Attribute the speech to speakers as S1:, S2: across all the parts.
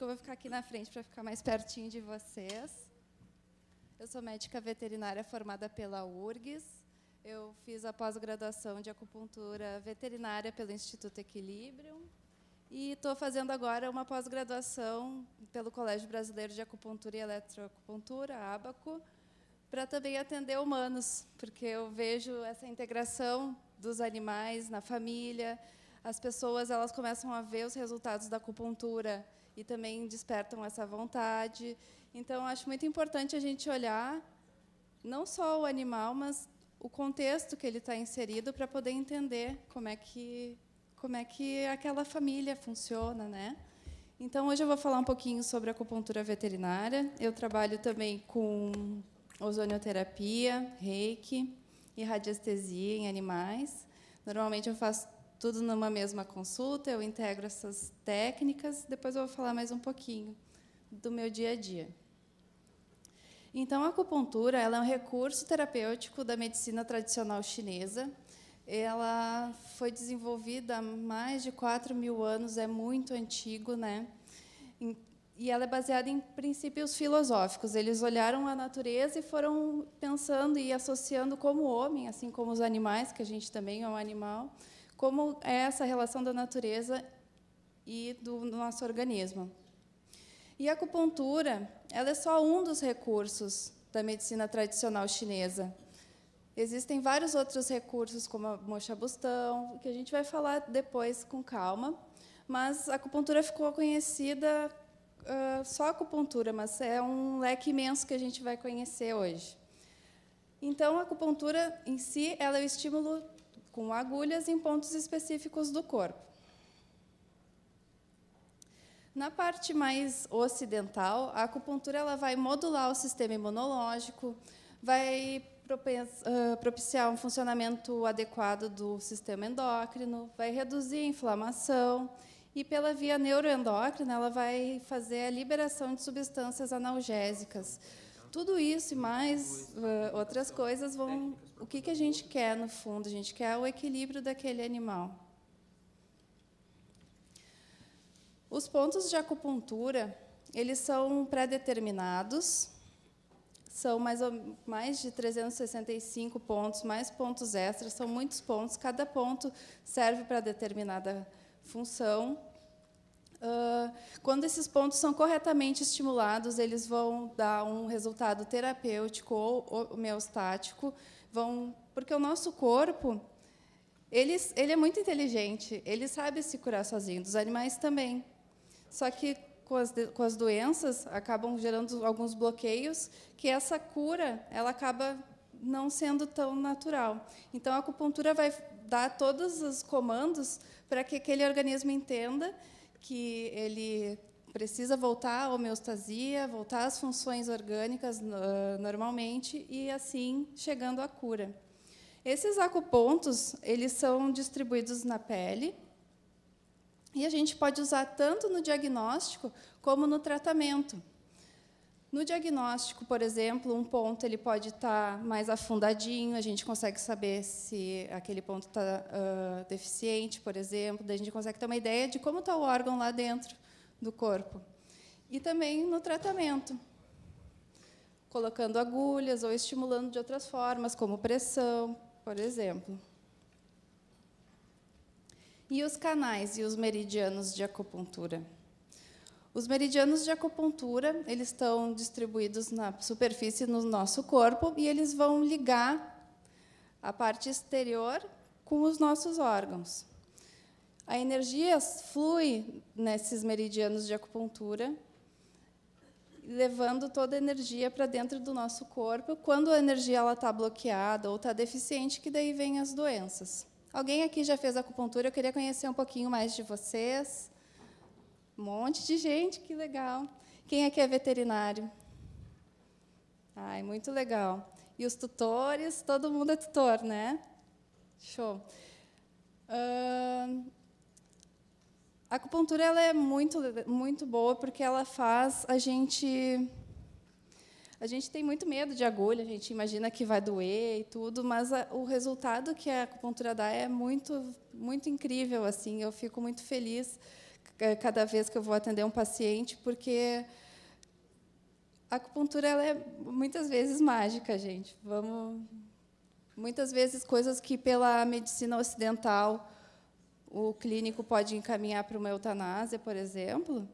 S1: que eu vou ficar aqui na frente para ficar mais pertinho de vocês. Eu sou médica veterinária formada pela URGS. Eu fiz a pós-graduação de acupuntura veterinária pelo Instituto Equilíbrio. E estou fazendo agora uma pós-graduação pelo Colégio Brasileiro de Acupuntura e Eletroacupuntura, ABACO, para também atender humanos, porque eu vejo essa integração dos animais na família. As pessoas elas começam a ver os resultados da acupuntura e também despertam essa vontade. Então, acho muito importante a gente olhar não só o animal, mas o contexto que ele está inserido para poder entender como é que como é que aquela família funciona, né? Então hoje eu vou falar um pouquinho sobre acupuntura veterinária. Eu trabalho também com ozonioterapia, reiki e radiestesia em animais. Normalmente eu faço tudo numa mesma consulta, eu integro essas técnicas, depois eu vou falar mais um pouquinho do meu dia a dia. Então, a acupuntura ela é um recurso terapêutico da medicina tradicional chinesa. Ela foi desenvolvida há mais de 4 mil anos, é muito antigo, né? E ela é baseada em princípios filosóficos. Eles olharam a natureza e foram pensando e associando como homem, assim como os animais, que a gente também é um animal, como é essa relação da natureza e do nosso organismo. E a acupuntura, ela é só um dos recursos da medicina tradicional chinesa. Existem vários outros recursos, como a mocha bustão, que a gente vai falar depois com calma, mas a acupuntura ficou conhecida uh, só a acupuntura, mas é um leque imenso que a gente vai conhecer hoje. Então, a acupuntura em si, ela é o estímulo com agulhas em pontos específicos do corpo. Na parte mais ocidental, a acupuntura ela vai modular o sistema imunológico, vai propiciar um funcionamento adequado do sistema endócrino, vai reduzir a inflamação e, pela via neuroendócrina, ela vai fazer a liberação de substâncias analgésicas, tudo isso e mais uh, outras coisas vão. O que, que a gente quer no fundo? A gente quer o equilíbrio daquele animal. Os pontos de acupuntura, eles são pré-determinados, são mais, ou, mais de 365 pontos, mais pontos extras, são muitos pontos, cada ponto serve para determinada função. Uh, quando esses pontos são corretamente estimulados, eles vão dar um resultado terapêutico ou homeostático, vão, porque o nosso corpo ele, ele é muito inteligente, ele sabe se curar sozinho, dos animais também. Só que com as, com as doenças acabam gerando alguns bloqueios que essa cura ela acaba não sendo tão natural. Então a acupuntura vai dar todos os comandos para que aquele organismo entenda que ele precisa voltar à homeostasia, voltar às funções orgânicas eh, normalmente e assim chegando à cura. Esses acupontos, eles são distribuídos na pele e a gente pode usar tanto no diagnóstico como no tratamento. No diagnóstico, por exemplo, um ponto ele pode estar tá mais afundadinho, a gente consegue saber se aquele ponto está uh, deficiente, por exemplo, daí a gente consegue ter uma ideia de como está o órgão lá dentro do corpo. E também no tratamento, colocando agulhas ou estimulando de outras formas, como pressão, por exemplo. E os canais e os meridianos de acupuntura? Os meridianos de acupuntura, eles estão distribuídos na superfície no nosso corpo e eles vão ligar a parte exterior com os nossos órgãos. A energia flui nesses meridianos de acupuntura, levando toda a energia para dentro do nosso corpo. Quando a energia ela está bloqueada ou está deficiente, que daí vem as doenças. Alguém aqui já fez acupuntura? Eu queria conhecer um pouquinho mais de vocês. Um monte de gente, que legal. Quem aqui é, é veterinário? Ai, muito legal. E os tutores, todo mundo é tutor, né? Show. Uh, a acupuntura ela é muito, muito boa porque ela faz a gente. A gente tem muito medo de agulha, a gente imagina que vai doer e tudo, mas a, o resultado que a acupuntura dá é muito, muito incrível. Assim, eu fico muito feliz é, cada vez que eu vou atender um paciente, porque a acupuntura ela é muitas vezes mágica, gente. Vamos muitas vezes coisas que pela medicina ocidental o clínico pode encaminhar para uma eutanásia, por exemplo,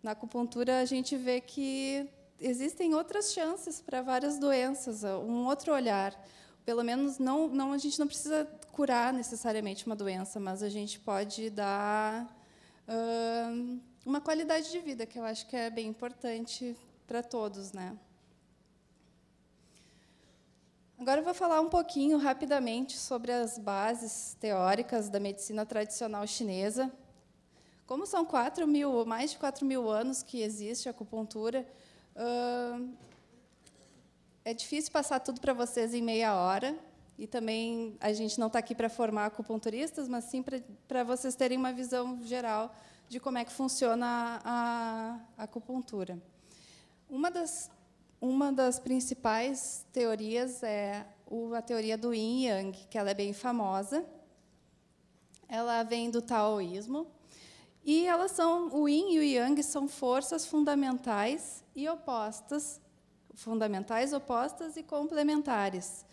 S1: na acupuntura a gente vê que existem outras chances para várias doenças, um outro olhar. Pelo menos não, não a gente não precisa curar necessariamente uma doença, mas a gente pode dar uma qualidade de vida que eu acho que é bem importante para todos, né? Agora eu vou falar um pouquinho rapidamente sobre as bases teóricas da medicina tradicional chinesa. Como são 4 mil, mais de 4 mil anos que existe a acupuntura, é difícil passar tudo para vocês em meia hora, e também a gente não está aqui para formar acupunturistas, mas sim para vocês terem uma visão geral de como é que funciona a, a acupuntura. Uma das, uma das principais teorias é a teoria do Yin Yang, que ela é bem famosa. Ela vem do taoísmo, e elas são o Yin e o Yang são forças fundamentais e opostas, fundamentais, opostas e complementares.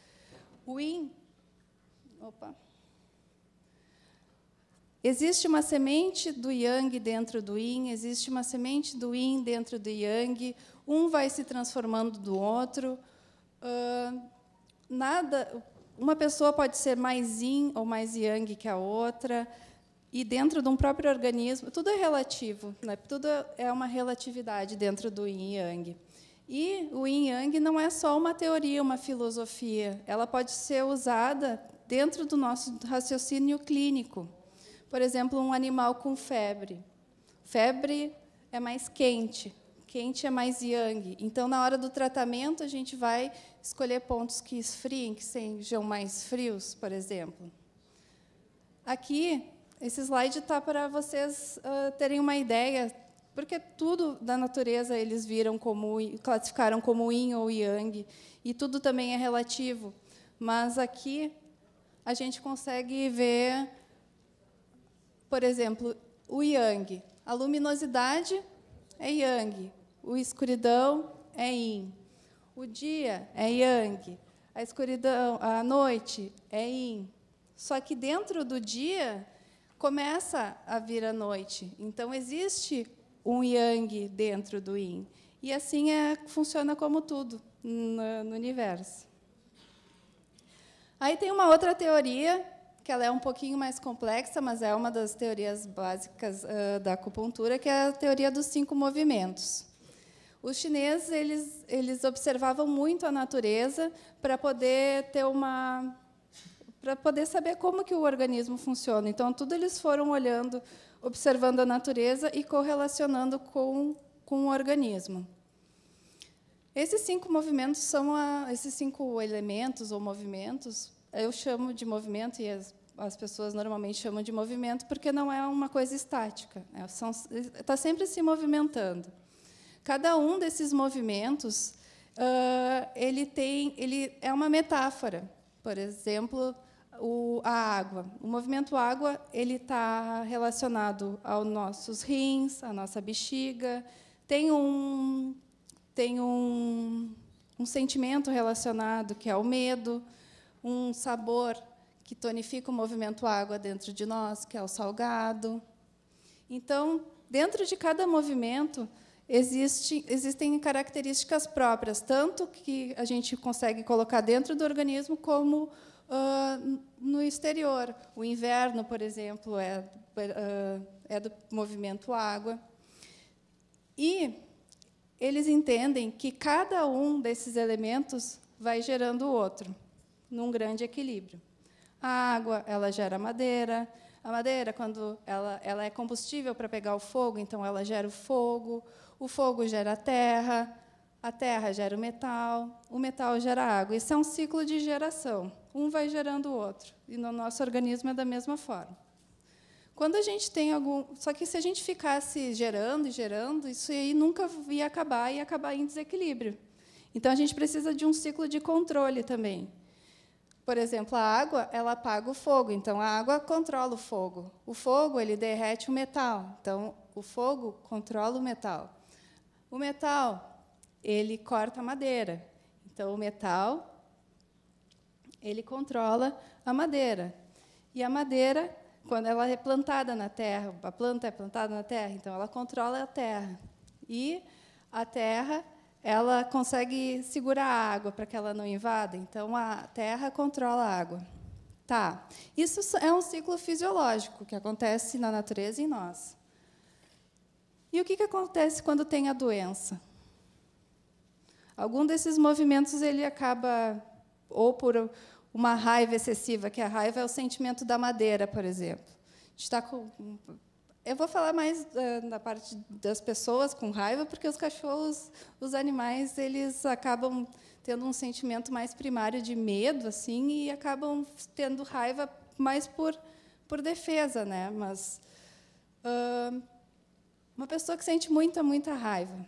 S1: O in, opa. Existe uma semente do yang dentro do yin, existe uma semente do yin dentro do yang, um vai se transformando do outro. Uh, nada, uma pessoa pode ser mais yin ou mais yang que a outra, e dentro de um próprio organismo, tudo é relativo, né? tudo é uma relatividade dentro do yin e yang. E o yin yang não é só uma teoria, uma filosofia. Ela pode ser usada dentro do nosso raciocínio clínico. Por exemplo, um animal com febre. Febre é mais quente, quente é mais yang. Então, na hora do tratamento, a gente vai escolher pontos que esfriem, que sejam mais frios, por exemplo. Aqui, esse slide está para vocês uh, terem uma ideia porque tudo da natureza eles viram como classificaram como yin ou yang, e tudo também é relativo. Mas aqui a gente consegue ver, por exemplo, o yang. A luminosidade é yang, o escuridão é yin. O dia é yang, a escuridão, a noite é yin. Só que dentro do dia começa a vir a noite. Então existe um yang dentro do yin. E assim é, funciona como tudo no, no universo. Aí tem uma outra teoria, que ela é um pouquinho mais complexa, mas é uma das teorias básicas uh, da acupuntura, que é a teoria dos cinco movimentos. Os chineses eles, eles observavam muito a natureza para poder ter uma para poder saber como que o organismo funciona. Então, tudo eles foram olhando observando a natureza e correlacionando com, com o organismo. Esses cinco movimentos são a, esses cinco elementos ou movimentos. Eu chamo de movimento e as, as pessoas normalmente chamam de movimento porque não é uma coisa estática. Né? está sempre se movimentando. Cada um desses movimentos uh, ele tem, ele é uma metáfora. Por exemplo, o, a água. O movimento água ele está relacionado aos nossos rins, à nossa bexiga. Tem um tem um, um sentimento relacionado que é o medo, um sabor que tonifica o movimento água dentro de nós, que é o salgado. Então, dentro de cada movimento existe, existem características próprias, tanto que a gente consegue colocar dentro do organismo como uh, no exterior. O inverno, por exemplo, é, uh, é do movimento água. E eles entendem que cada um desses elementos vai gerando o outro, num grande equilíbrio. A água, ela gera madeira. A madeira, quando ela, ela é combustível para pegar o fogo, então ela gera o fogo. O fogo gera a terra. A terra gera o metal, o metal gera água. Isso é um ciclo de geração. Um vai gerando o outro. E no nosso organismo é da mesma forma. Quando a gente tem algum. Só que se a gente ficasse gerando e gerando, isso aí nunca ia acabar e acabar em desequilíbrio. Então a gente precisa de um ciclo de controle também. Por exemplo, a água, ela apaga o fogo, então a água controla o fogo. O fogo, ele derrete o metal, então o fogo controla o metal. O metal ele corta a madeira. Então, o metal, ele controla a madeira. E a madeira, quando ela é plantada na terra, a planta é plantada na terra, então ela controla a terra. E a terra, ela consegue segurar a água para que ela não invada, então a terra controla a água. Tá. Isso é um ciclo fisiológico que acontece na natureza e em nós. E o que, que acontece quando tem a doença? Algum desses movimentos ele acaba ou por uma raiva excessiva, que a raiva é o sentimento da madeira, por exemplo. A gente está com eu vou falar mais da, ah, parte das pessoas com raiva, porque os cachorros, os animais, eles acabam tendo um sentimento mais primário de medo, assim, e acabam tendo raiva mais por, por defesa, né? Mas uh, uma pessoa que sente muita, muita raiva,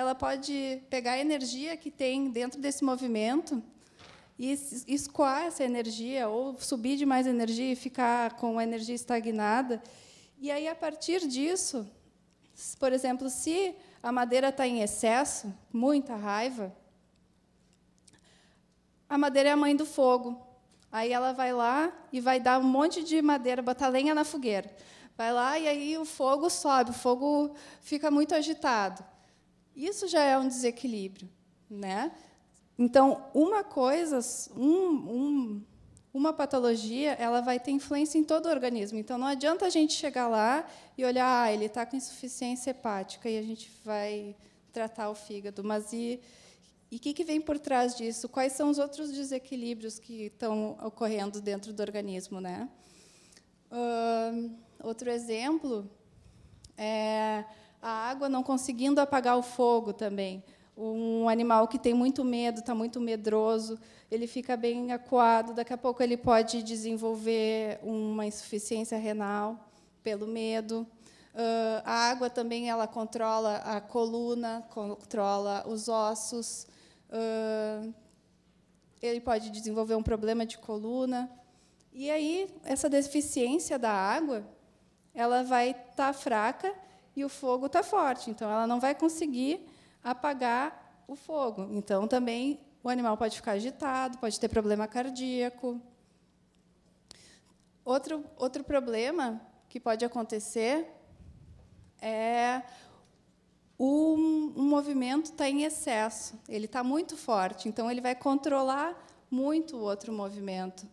S1: ela pode pegar a energia que tem dentro desse movimento e escoar essa energia, ou subir de mais energia e ficar com a energia estagnada. E aí, a partir disso, por exemplo, se a madeira está em excesso, muita raiva, a madeira é a mãe do fogo. Aí ela vai lá e vai dar um monte de madeira, botar lenha na fogueira. Vai lá e aí o fogo sobe, o fogo fica muito agitado. Isso já é um desequilíbrio, né? Então, uma coisa, um, um, uma patologia, ela vai ter influência em todo o organismo. Então, não adianta a gente chegar lá e olhar, ah, ele está com insuficiência hepática e a gente vai tratar o fígado. Mas e o que, que vem por trás disso? Quais são os outros desequilíbrios que estão ocorrendo dentro do organismo, né? Uh, outro exemplo é a água não conseguindo apagar o fogo também. Um animal que tem muito medo, está muito medroso, ele fica bem acuado, daqui a pouco ele pode desenvolver uma insuficiência renal pelo medo. Uh, a água também ela controla a coluna, controla os ossos. Uh, ele pode desenvolver um problema de coluna. E aí essa deficiência da água, ela vai estar tá fraca e o fogo está forte, então ela não vai conseguir apagar o fogo. Então também o animal pode ficar agitado, pode ter problema cardíaco. Outro, outro problema que pode acontecer é o movimento está em excesso, ele está muito forte, então ele vai controlar muito o outro movimento.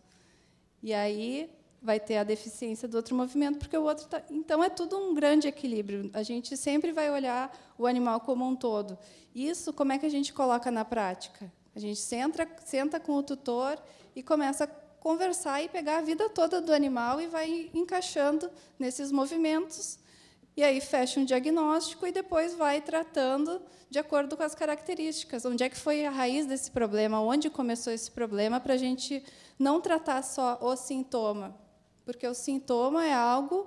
S1: E aí vai ter a deficiência do outro movimento, porque o outro tá... Então, é tudo um grande equilíbrio. A gente sempre vai olhar o animal como um todo. Isso, como é que a gente coloca na prática? A gente senta, senta com o tutor e começa a conversar e pegar a vida toda do animal e vai encaixando nesses movimentos. E aí fecha um diagnóstico e depois vai tratando de acordo com as características. Onde é que foi a raiz desse problema? Onde começou esse problema? Para a gente não tratar só o sintoma, porque o sintoma é algo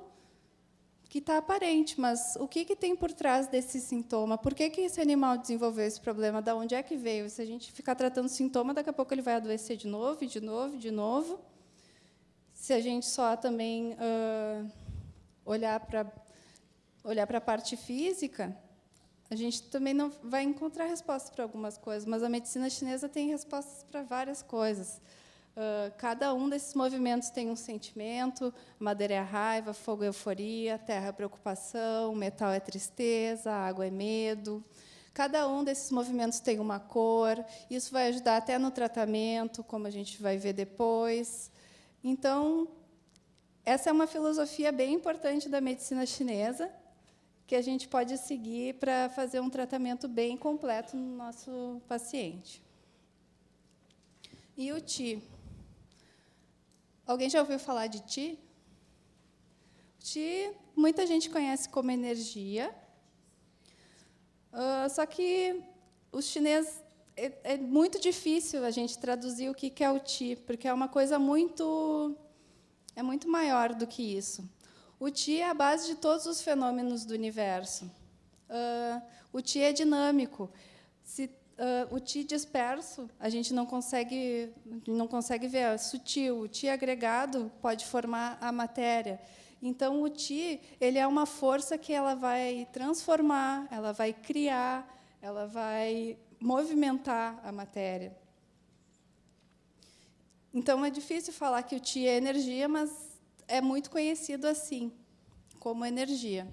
S1: que está aparente, mas o que, que tem por trás desse sintoma? Por que, que esse animal desenvolveu esse problema? Da onde é que veio? Se a gente ficar tratando sintoma, daqui a pouco ele vai adoecer de novo, de novo, de novo. Se a gente só também uh, olhar para olhar para a parte física, a gente também não vai encontrar respostas para algumas coisas, mas a medicina chinesa tem respostas para várias coisas. Ah, cada um desses movimentos tem um sentimento: madeira é raiva, fogo é euforia, terra é preocupação, metal é tristeza, água é medo. Cada um desses movimentos tem uma cor, isso vai ajudar até no tratamento, como a gente vai ver depois. Então, essa é uma filosofia bem importante da medicina chinesa, que a gente pode seguir para fazer um tratamento bem completo no nosso paciente. E o Ti? Alguém já ouviu falar de Ti? Ti, muita gente conhece como energia. Uh, só que os chineses é, é, muito difícil a gente traduzir o que é o Ti, porque é uma coisa muito é muito maior do que isso. O Ti é a base de todos os fenômenos do universo. Uh, o Ti é dinâmico. Se uh, o ti disperso a gente não consegue não consegue ver é sutil. O ti agregado pode formar a matéria. Então o ti ele é uma força que ela vai transformar, ela vai criar, ela vai movimentar a matéria. Então é difícil falar que o ti é energia, mas é muito conhecido assim, como energia.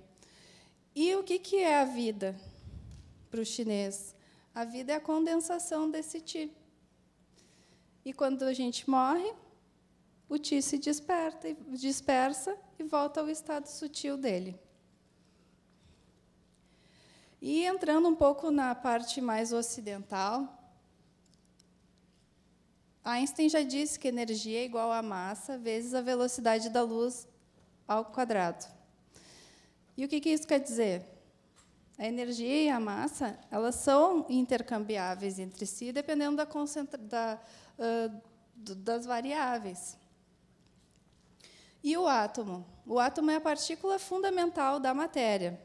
S1: E o que que é a vida para o chinês? A vida é a condensação desse ti. E quando a gente morre, o ti se desperta, dispersa e volta ao estado sutil dele. E entrando um pouco na parte mais ocidental, Einstein já disse que energia é igual a massa vezes a velocidade da luz ao quadrado. E o que, que isso quer dizer? A energia e a massa elas são intercambiáveis entre si, dependendo da, da uh, das variáveis. E o átomo? O átomo é a partícula fundamental da matéria.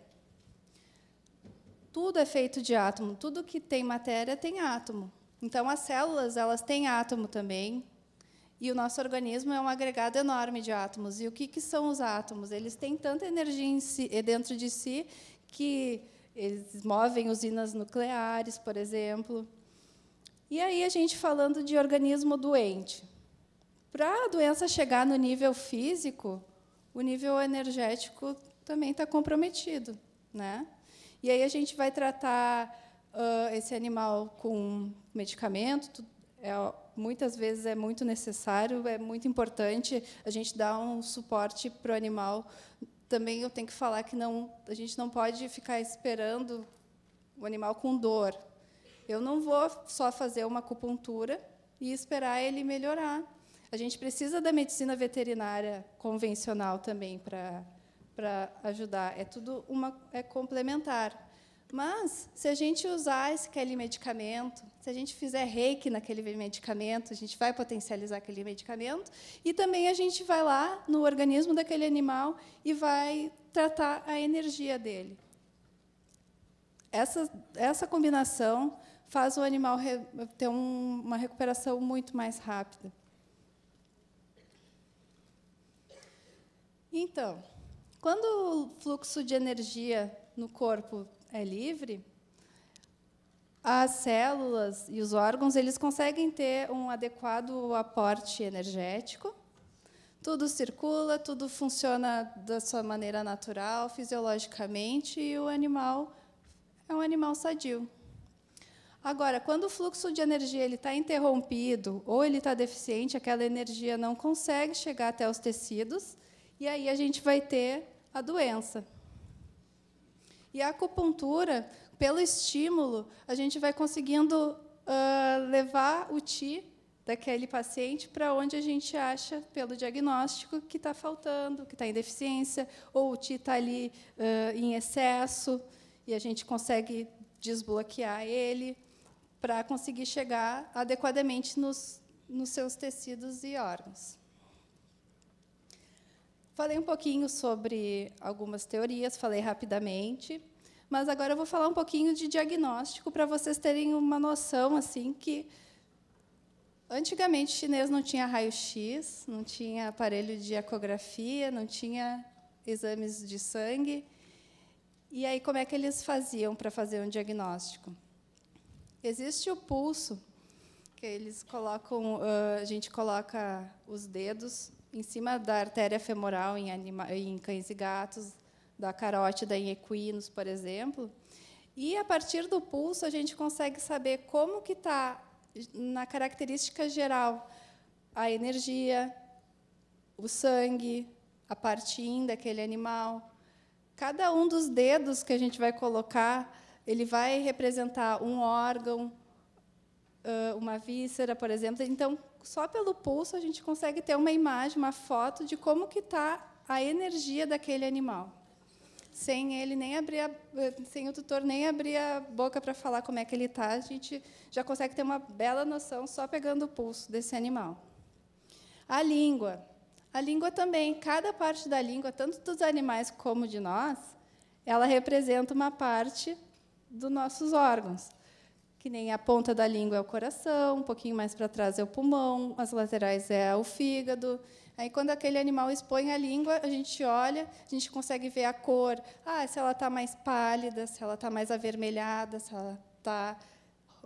S1: Tudo é feito de átomo, tudo que tem matéria tem átomo. Então, as células elas têm átomo também, e o nosso organismo é um agregado enorme de átomos. E o que, que são os átomos? Eles têm tanta energia si, dentro de si que eles movem usinas nucleares, por exemplo. E aí a gente falando de organismo doente. Para a doença chegar no nível físico, o nível energético também está comprometido, né? E aí a gente vai tratar uh, esse animal com medicamento. É, muitas vezes é muito necessário, é muito importante a gente dar um suporte para o animal também eu tenho que falar que não, a gente não pode ficar esperando o animal com dor. Eu não vou só fazer uma acupuntura e esperar ele melhorar. A gente precisa da medicina veterinária convencional também para ajudar. É tudo uma é complementar. Mas, se a gente usar esse, aquele medicamento, se a gente fizer reiki naquele medicamento, a gente vai potencializar aquele medicamento e também a gente vai lá no organismo daquele animal e vai tratar a energia dele. Essa, essa combinação faz o animal re, ter um, uma recuperação muito mais rápida. Então, quando o fluxo de energia no corpo é livre, as células e os órgãos eles conseguem ter um adequado aporte energético. Tudo circula, tudo funciona da sua maneira natural, fisiologicamente, e o animal é um animal sadio. Agora, quando o fluxo de energia ele está interrompido ou ele está deficiente, aquela energia não consegue chegar até os tecidos, e aí a gente vai ter a doença. E a acupuntura, pelo estímulo, a gente vai conseguindo uh, levar o TI daquele paciente para onde a gente acha, pelo diagnóstico, que está faltando, que está em deficiência, ou o TI está ali uh, em excesso, e a gente consegue desbloquear ele para conseguir chegar adequadamente nos, nos seus tecidos e órgãos. Falei um pouquinho sobre algumas teorias, falei rapidamente, mas agora eu vou falar um pouquinho de diagnóstico para vocês terem uma noção assim que antigamente o chinês não tinha raio-x, não tinha aparelho de ecografia, não tinha exames de sangue. E aí como é que eles faziam para fazer um diagnóstico? Existe o pulso, que eles colocam, a gente coloca os dedos em cima da artéria femoral em, anima, em cães e gatos, da carótida em equinos, por exemplo. E a partir do pulso a gente consegue saber como que está na característica geral a energia, o sangue, a parte daquele animal. Cada um dos dedos que a gente vai colocar, ele vai representar um órgão, uma víscera, por exemplo. Então, só pelo pulso a gente consegue ter uma imagem, uma foto de como que está a energia daquele animal. Sem ele nem abrir, a, sem o tutor nem abrir a boca para falar como é que ele está, a gente já consegue ter uma bela noção só pegando o pulso desse animal. A língua, a língua também, cada parte da língua, tanto dos animais como de nós, ela representa uma parte dos nossos órgãos que nem a ponta da língua é o coração, um pouquinho mais para trás é o pulmão, as laterais é o fígado. Aí, quando aquele animal expõe a língua, a gente olha, a gente consegue ver a cor. Ah, se ela está mais pálida, se ela está mais avermelhada, se ela está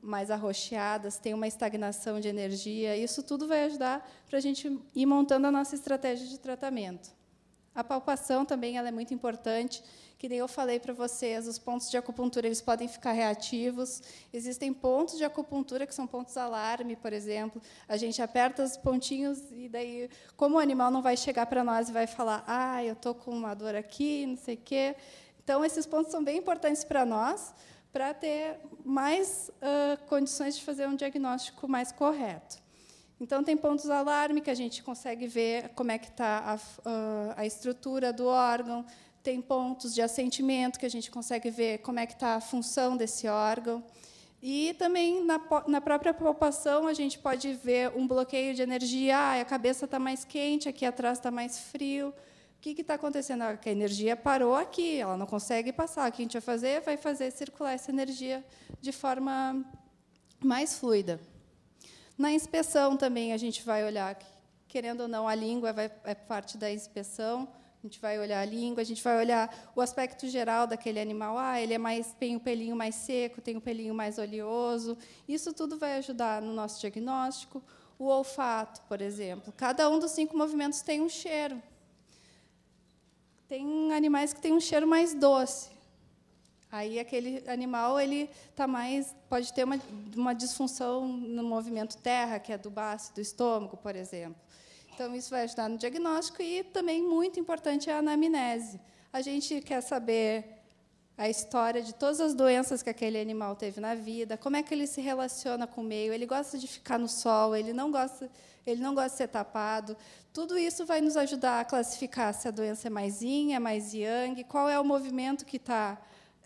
S1: mais arroxeada, se tem uma estagnação de energia. Isso tudo vai ajudar para a gente ir montando a nossa estratégia de tratamento. A palpação também ela é muito importante que nem eu falei para vocês, os pontos de acupuntura eles podem ficar reativos. Existem pontos de acupuntura que são pontos alarme, por exemplo. A gente aperta os pontinhos e daí, como o animal não vai chegar para nós e vai falar, ah, eu tô com uma dor aqui, não sei o quê. Então esses pontos são bem importantes para nós, para ter mais uh, condições de fazer um diagnóstico mais correto. Então, tem pontos alarme que a gente consegue ver como é que está a, a, estrutura do órgão, tem pontos de assentimento que a gente consegue ver como é que está a função desse órgão. E também na, na, própria palpação a gente pode ver um bloqueio de energia. Ah, a cabeça está mais quente, aqui atrás está mais frio. O que está acontecendo? Ah, a energia parou aqui, ela não consegue passar. O que a gente vai fazer? Vai fazer circular essa energia de forma mais fluida. Na inspeção também a gente vai olhar, querendo ou não, a língua vai, é parte da inspeção. A gente vai olhar a língua, a gente vai olhar o aspecto geral daquele animal. Ah, ele é mais tem o um pelinho mais seco, tem o um pelinho mais oleoso. Isso tudo vai ajudar no nosso diagnóstico. O olfato, por exemplo. Cada um dos cinco movimentos tem um cheiro. Tem animais que têm um cheiro mais doce. Aí aquele animal ele tá mais pode ter uma, uma disfunção no movimento terra, que é do baço, do estômago, por exemplo. Então, isso vai ajudar no diagnóstico e também muito importante é a anamnese. A gente quer saber a história de todas as doenças que aquele animal teve na vida, como é que ele se relaciona com o meio, ele gosta de ficar no sol, ele não gosta, ele não gosta de ser tapado. Tudo isso vai nos ajudar a classificar se a doença é mais yin, é mais yang, qual é o movimento que está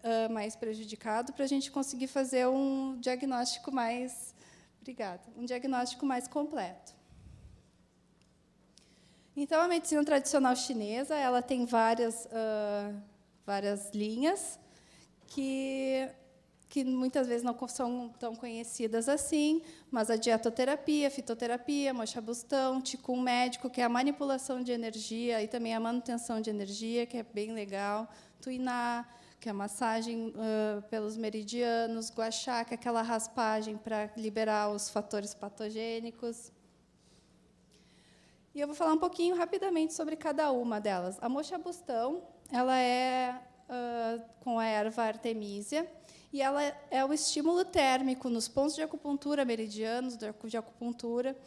S1: uh, mais prejudicado, para a gente conseguir fazer um diagnóstico mais, obrigada, um diagnóstico mais completo. Então, a medicina tradicional chinesa ela tem várias, uh, várias linhas que, que muitas vezes não são tão conhecidas assim, mas a dietoterapia, fitoterapia, mochabustão, ticum médico, que é a manipulação de energia e também a manutenção de energia, que é bem legal, tuiná, que é a massagem uh, pelos meridianos, guaxá, que é aquela raspagem para liberar os fatores patogênicos. E eu vou falar um pouquinho rapidamente sobre cada uma delas. A moxabustão, ela é uh, com a erva artemisia e ela é o estímulo térmico nos pontos de acupuntura meridianos de acupuntura,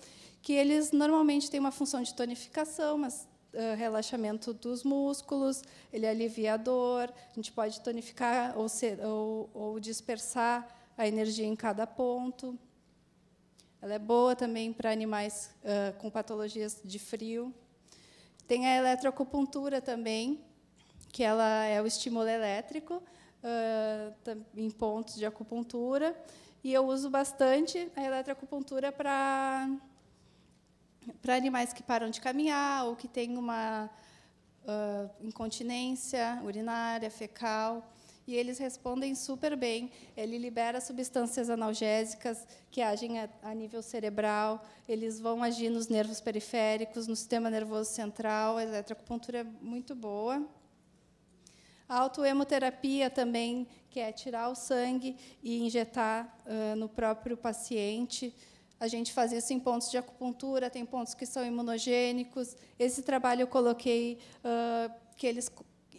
S1: que eles normalmente têm uma função de tonificação, mas uh, relaxamento dos músculos, ele alivia a dor, a gente pode tonificar ou, ser, ou, ou dispersar a energia em cada ponto. Ela é boa também para animais uh, com patologias de frio. Tem a eletroacupuntura também, que ela é o estímulo elétrico uh, em pontos de acupuntura. E eu uso bastante a eletroacupuntura para para animais que param de caminhar ou que têm uma uh, incontinência urinária, fecal e eles respondem super bem. Ele libera substâncias analgésicas que agem a, a, nível cerebral, eles vão agir nos nervos periféricos, no sistema nervoso central. A eletroacupuntura é muito boa. A autoemoterapia também, que é tirar o sangue e injetar uh, no próprio paciente. A gente faz isso em pontos de acupuntura, tem pontos que são imunogênicos. Esse trabalho eu coloquei uh, que eles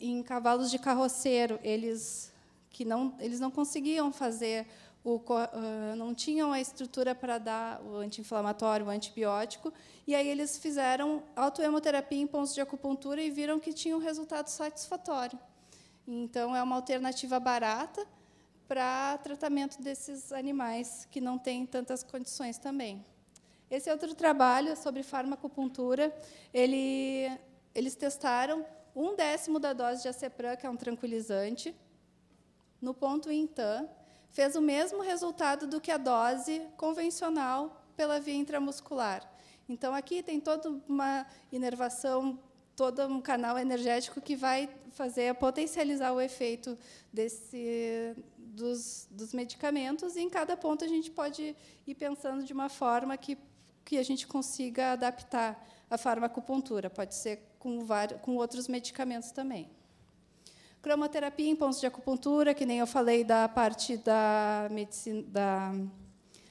S1: em cavalos de carroceiro, eles que não eles não conseguiam fazer o, ah, não tinham a estrutura para dar o anti-inflamatório, o antibiótico, e aí eles fizeram autoemoterapia em pontos de acupuntura e viram que tinha um resultado satisfatório. Então, é uma alternativa barata para tratamento desses animais que não têm tantas condições também. Esse é outro trabalho sobre farmacopuntura, ele, eles testaram um décimo da dose de acepran, que é um tranquilizante, no ponto Intan, fez o mesmo resultado do que a dose convencional pela via intramuscular. Então, aqui tem toda uma inervação, todo um canal energético que vai fazer potencializar o efeito desse, dos, dos medicamentos. E em cada ponto a gente pode ir pensando de uma forma que, que a gente consiga adaptar a farmacopuntura, pode ser com, vários, com outros medicamentos também. Cromoterapia em pontos de acupuntura, que nem eu falei da parte da medicina, da,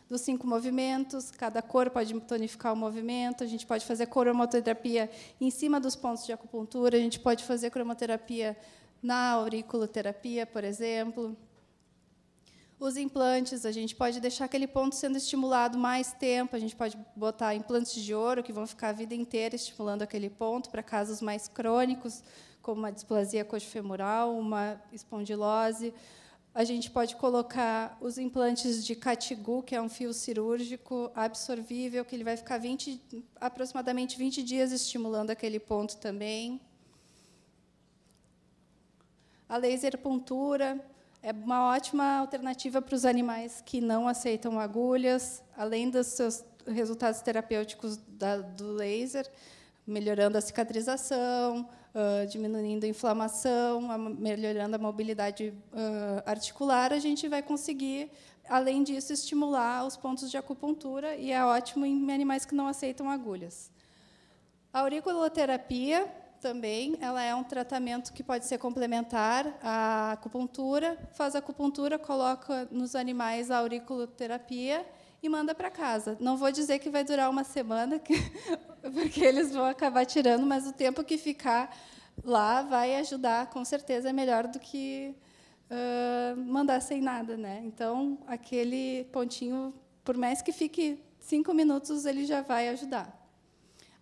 S1: dos cinco movimentos, cada cor pode tonificar o movimento, a gente pode fazer cromoterapia em cima dos pontos de acupuntura, a gente pode fazer cromoterapia na auriculoterapia, por exemplo. Os implantes, a gente pode deixar aquele ponto sendo estimulado mais tempo, a gente pode botar implantes de ouro que vão ficar a vida inteira estimulando aquele ponto para casos mais crônicos, como uma displasia coxofemoral, uma espondilose. A gente pode colocar os implantes de catigu, que é um fio cirúrgico absorvível, que ele vai ficar 20, aproximadamente 20 dias estimulando aquele ponto também. A laser pontura, é uma ótima alternativa para os animais que não aceitam agulhas, além dos seus resultados terapêuticos da, do laser, melhorando a cicatrização, uh, diminuindo a inflamação, a, melhorando a mobilidade uh, articular, a gente vai conseguir, além disso, estimular os pontos de acupuntura, e é ótimo em animais que não aceitam agulhas. A auriculoterapia também, ela é um tratamento que pode ser complementar à acupuntura. Faz a acupuntura, coloca nos animais a auriculoterapia e manda para casa. Não vou dizer que vai durar uma semana, porque eles vão acabar tirando, mas o tempo que ficar lá vai ajudar, com certeza é melhor do que uh, mandar sem nada, né? Então aquele pontinho, por mais que fique cinco minutos, ele já vai ajudar.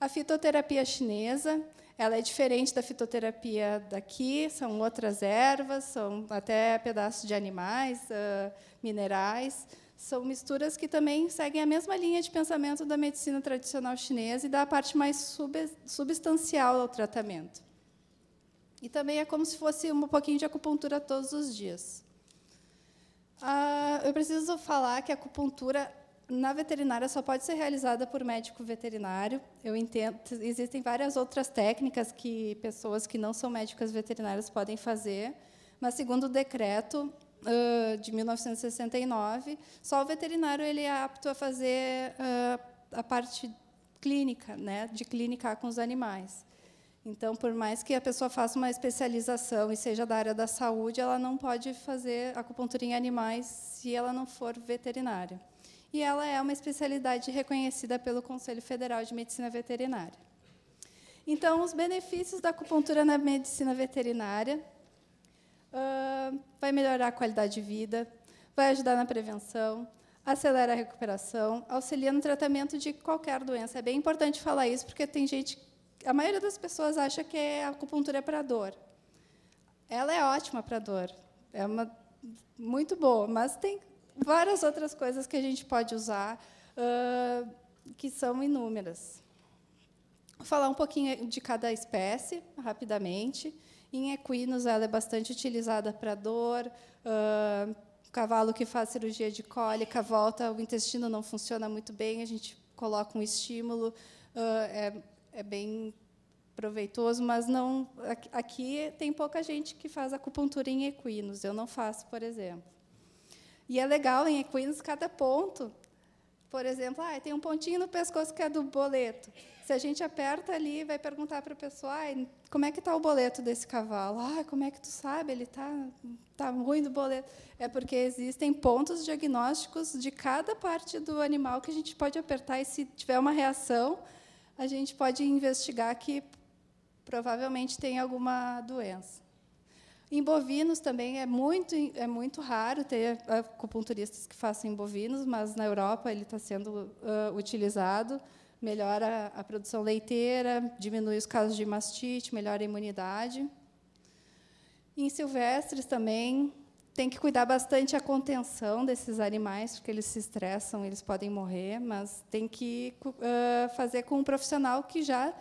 S1: A fitoterapia chinesa ela é diferente da fitoterapia daqui, são outras ervas, são até pedaços de animais, uh, minerais. São misturas que também seguem a mesma linha de pensamento da medicina tradicional chinesa e da parte mais sub substancial ao tratamento. E também é como se fosse um pouquinho de acupuntura todos os dias. Uh, eu preciso falar que a acupuntura na veterinária só pode ser realizada por médico veterinário. Eu entendo, existem várias outras técnicas que pessoas que não são médicas veterinárias podem fazer, mas segundo o decreto uh, de 1969, só o veterinário ele é apto a fazer uh, a parte clínica, né, de clínica com os animais. Então, por mais que a pessoa faça uma especialização e seja da área da saúde, ela não pode fazer acupuntura em animais se ela não for veterinária e ela é uma especialidade reconhecida pelo Conselho Federal de Medicina Veterinária. Então, os benefícios da acupuntura na medicina veterinária uh, vai melhorar a qualidade de vida, vai ajudar na prevenção, acelera a recuperação, auxilia no tratamento de qualquer doença. É bem importante falar isso, porque tem gente, a maioria das pessoas acha que a acupuntura é para dor. Ela é ótima para dor, é uma muito boa, mas tem várias outras coisas que a gente pode usar, uh, que são inúmeras. Vou falar um pouquinho de cada espécie, rapidamente. Em equinos, ela é bastante utilizada para dor. Uh, cavalo que faz cirurgia de cólica volta, o intestino não funciona muito bem, a gente coloca um estímulo, uh, é, é bem proveitoso, mas não aqui tem pouca gente que faz acupuntura em equinos. Eu não faço, por exemplo. E é legal, em equinos, cada ponto. Por exemplo, ah, tem um pontinho no pescoço que é do boleto. Se a gente aperta ali, vai perguntar para o pessoal, ah, como é que está o boleto desse cavalo? Ah, como é que tu sabe? Ele está tá ruim do boleto. É porque existem pontos diagnósticos de cada parte do animal que a gente pode apertar e se tiver uma reação, a gente pode investigar que provavelmente tem alguma doença. Em bovinos também é muito, é muito raro ter acupunturistas que façam em bovinos, mas na Europa ele está sendo uh, utilizado. Melhora a, produção leiteira, diminui os casos de mastite, melhora a imunidade. Em silvestres também tem que cuidar bastante a contenção desses animais, porque eles se estressam, eles podem morrer, mas tem que uh, fazer com um profissional que já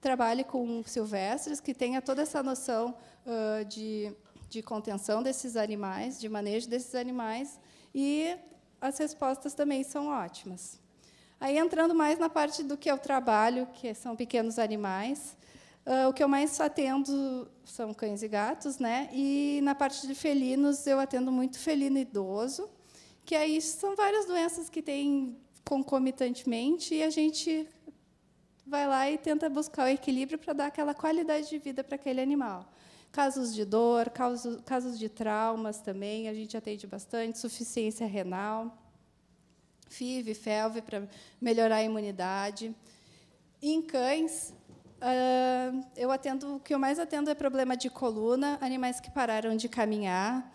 S1: trabalhe com silvestres, que tenha toda essa noção uh, de, de contenção desses animais, de manejo desses animais, e as respostas também são ótimas. Aí, entrando mais na parte do que eu é trabalho, que são pequenos animais, uh, o que eu mais atendo são cães e gatos, né? e na parte de felinos, eu atendo muito felino idoso, que aí são várias doenças que tem concomitantemente e a gente vai lá e tenta buscar o equilíbrio para dar aquela qualidade de vida para aquele animal. Casos de dor, casos, casos de traumas também, a gente atende bastante, suficiência renal, FIV, FELV, para melhorar a imunidade. Em cães, Uh, eu atendo, o que eu mais atendo é problema de coluna, animais que pararam de caminhar.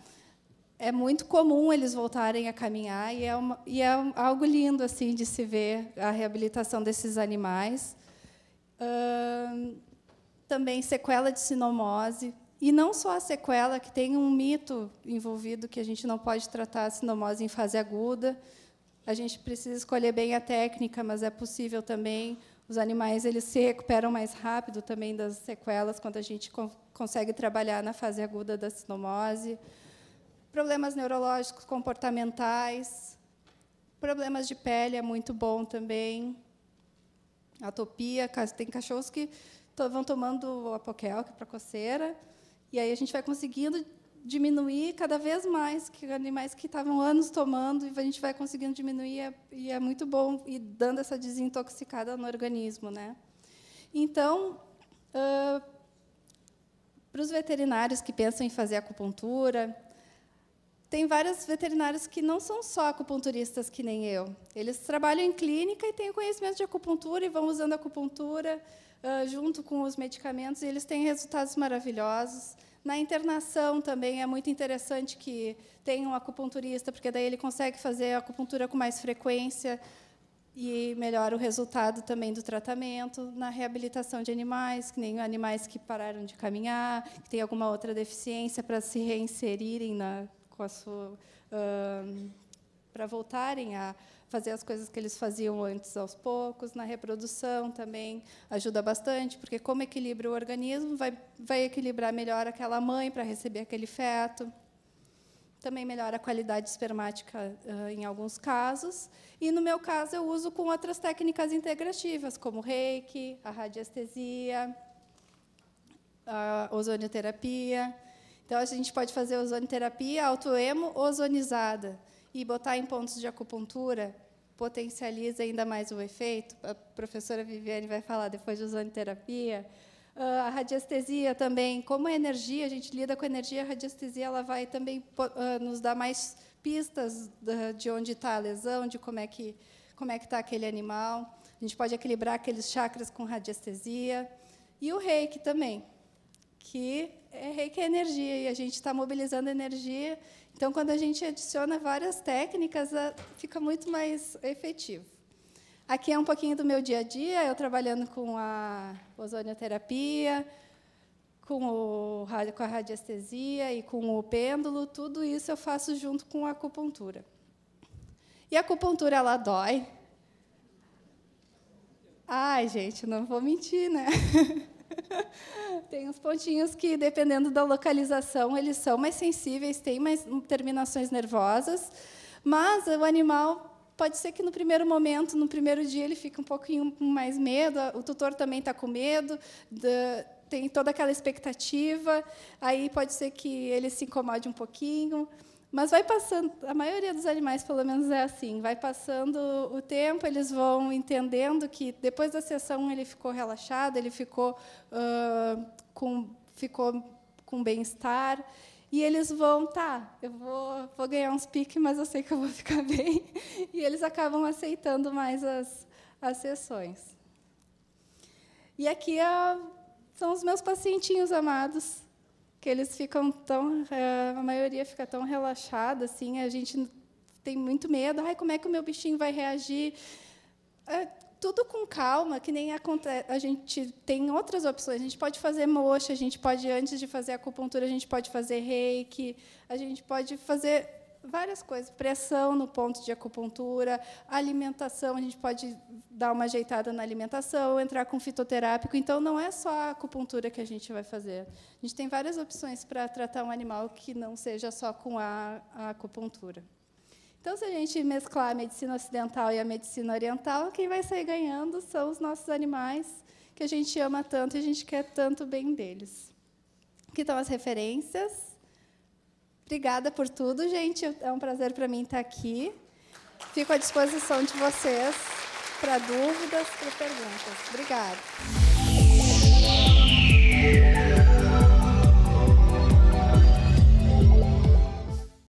S1: É muito comum eles voltarem a caminhar e é, uma, e é algo lindo assim de se ver a reabilitação desses animais. Uh, também sequela de sinomose, e não só a sequela, que tem um mito envolvido que a gente não pode tratar a sinomose em fase aguda. A gente precisa escolher bem a técnica, mas é possível também. Os animais eles se recuperam mais rápido também das sequelas quando a gente co consegue trabalhar na fase aguda da sinomose. Problemas neurológicos, comportamentais, problemas de pele é muito bom também. Atopia, tem cachorros que vão tomando o apoquel, que é para coceira, e aí a gente vai conseguindo diminuir cada vez mais, que animais que estavam anos tomando, e a gente vai conseguindo diminuir, e é, é muito bom, e dando essa desintoxicada no organismo. Né? Então, uh, para os veterinários que pensam em fazer acupuntura, tem vários veterinários que não são só acupunturistas que nem eu. Eles trabalham em clínica e têm conhecimento de acupuntura e vão usando acupuntura ah, junto com os medicamentos, e eles têm resultados maravilhosos. Na internação também é muito interessante que tenha um acupunturista, porque daí ele consegue fazer a acupuntura com mais frequência e melhora o resultado também do tratamento. Na reabilitação de animais, que nem animais que pararam de caminhar, que têm alguma outra deficiência para se reinserirem na, com a sua. Uh, para voltarem a fazer as coisas que eles faziam antes aos poucos. Na reprodução também ajuda bastante, porque como equilibra o organismo, vai, vai equilibrar melhor aquela mãe para receber aquele feto. Também melhora a qualidade espermática uh, em alguns casos. E, no meu caso, eu uso com outras técnicas integrativas, como reiki, a radiestesia, a ozonioterapia. Então, a gente pode fazer ozonioterapia autoemo ozonizada e botar em pontos de acupuntura potencializa ainda mais o efeito. A professora Viviane vai falar depois de usando terapia. Ah, a radiestesia também, como a energia, a gente lida com a energia, a radiestesia ela vai também ah, nos dar mais pistas de onde está a lesão, de como é que como é que está aquele animal. A gente pode equilibrar aqueles chakras com radiestesia. E o reiki também, que é reiki é energia, e a gente está mobilizando energia então, quando a gente adiciona várias técnicas, eh, fica muito mais efetivo. Aqui é um pouquinho do meu dia a dia, eu trabalhando com a ozonioterapia, com, o, com a radiestesia e com o pêndulo, tudo isso eu faço junto com a acupuntura. E a acupuntura, ela dói. Ai, gente, não vou mentir, né? tem uns pontinhos que, dependendo da localização, eles são mais sensíveis, têm mais terminações nervosas, mas o animal pode ser que no primeiro momento, no primeiro dia, ele fique um pouquinho mais medo, o tutor também está com medo, tem toda aquela expectativa, aí pode ser que ele se incomode um pouquinho. Mas vai passando, a maioria dos animais, pelo menos, é assim: vai passando o tempo, eles vão entendendo que depois da sessão ele ficou relaxado, ele ficou uh, com, ficou com bem-estar. E eles vão, tá, eu vou, vou ganhar uns piques, mas eu sei que eu vou ficar bem. E eles acabam aceitando mais as, as sessões. E aqui ah, são os meus pacientinhos amados, que eles ficam tão, é, a maioria fica tão relaxada, assim, a gente tem muito medo, ai, como é que o meu bichinho vai reagir? É, tudo com calma, que nem acontece a gente tem outras opções. A gente pode fazer moxa, a gente pode, antes de fazer acupuntura, a gente pode fazer reiki, a gente pode fazer várias coisas, pressão no ponto de acupuntura, alimentação, a gente pode dar uma ajeitada na alimentação, entrar com fitoterápico. Então, não é só a acupuntura que a gente vai fazer. A gente tem várias opções para tratar um animal que não seja só com a, a acupuntura. Então, se a gente mesclar a medicina ocidental e a medicina oriental, quem vai sair ganhando são os nossos animais, que a gente ama tanto e a gente quer tanto bem deles. Aqui estão as referências. Obrigada por tudo, gente. É um prazer para mim estar aqui. Fico à disposição de vocês para dúvidas, para perguntas. Obrigada.